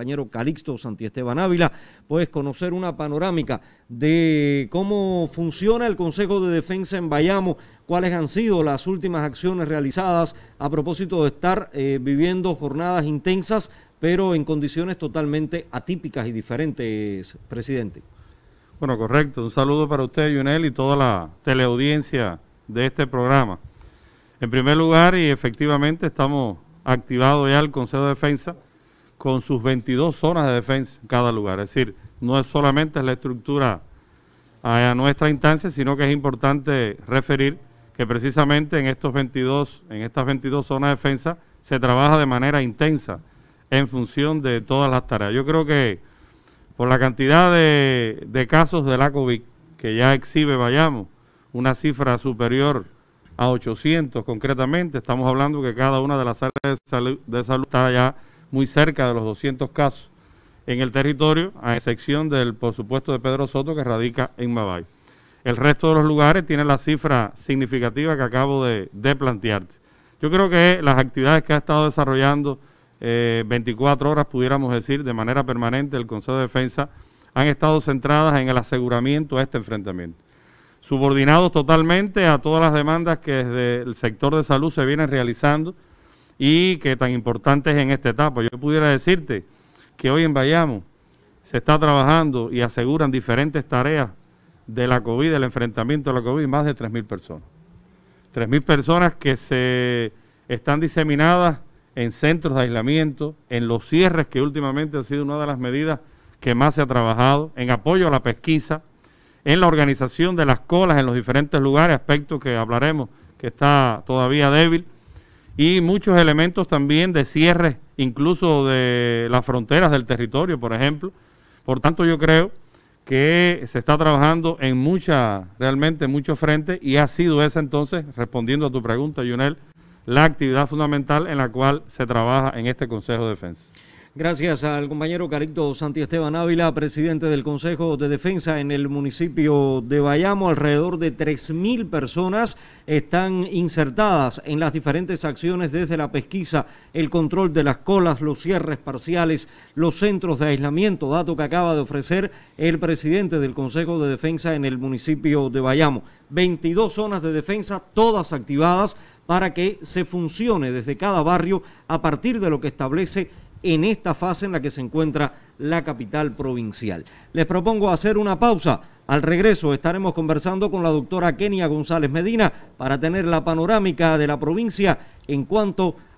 compañero Calixto Santiesteban Ávila, puedes conocer una panorámica de cómo funciona el Consejo de Defensa en Bayamo, cuáles han sido las últimas acciones realizadas a propósito de estar eh, viviendo jornadas intensas, pero en condiciones totalmente atípicas y diferentes, presidente. Bueno, correcto. Un saludo para usted, Yunel, y toda la teleaudiencia de este programa. En primer lugar, y efectivamente estamos activados ya el Consejo de Defensa, con sus 22 zonas de defensa en cada lugar. Es decir, no es solamente la estructura a nuestra instancia, sino que es importante referir que precisamente en, estos 22, en estas 22 zonas de defensa se trabaja de manera intensa en función de todas las tareas. Yo creo que por la cantidad de, casos de la COVID que ya exhibe, vayamos, una cifra superior a 800 concretamente, estamos hablando que cada una de las áreas salud, de salud está ya muy cerca de los 200 casos en el territorio, a excepción del, por supuesto, de Pedro Soto, que radica en Mabay. El resto de los lugares tiene la cifra significativa que acabo de, plantearte. Yo creo que las actividades que ha estado desarrollando 24 eh, horas, pudiéramos decir, de manera permanente el Consejo de Defensa, han estado centradas en el aseguramiento a este enfrentamiento. Subordinados totalmente a todas las demandas que desde el sector de salud se vienen realizando, y que tan importante es en esta etapa. Yo pudiera decirte que hoy en Bayamo se está trabajando y aseguran diferentes tareas de la COVID, del enfrentamiento a la COVID, más de 3.000 personas. 3.000 personas que se están diseminadas en centros de aislamiento, en los cierres, que últimamente ha sido una de las medidas que más se ha trabajado, en apoyo a la pesquisa, en la organización de las colas en los diferentes lugares, aspecto que hablaremos que está todavía débil y muchos elementos también de cierre, incluso de las fronteras del territorio, por ejemplo. Por tanto, yo creo que se está trabajando en mucha, realmente en muchos frentes y ha sido esa entonces, respondiendo a tu pregunta, Yunel, la actividad fundamental en la cual se trabaja en este Consejo de Defensa. Gracias al compañero Carito Santi Esteban Ávila, presidente del Consejo de Defensa en el municipio de Bayamo. Alrededor de 3.000 personas están insertadas en las diferentes acciones desde la pesquisa, el control de las colas, los cierres parciales, los centros de aislamiento, dato que acaba de ofrecer el presidente del Consejo de Defensa en el municipio de Bayamo. 22 zonas de defensa, todas activadas para que se funcione desde cada barrio a partir de lo que establece en esta fase en la que se encuentra la capital provincial. Les propongo hacer una pausa. Al regreso estaremos conversando con la doctora Kenia González Medina para tener la panorámica de la provincia en cuanto a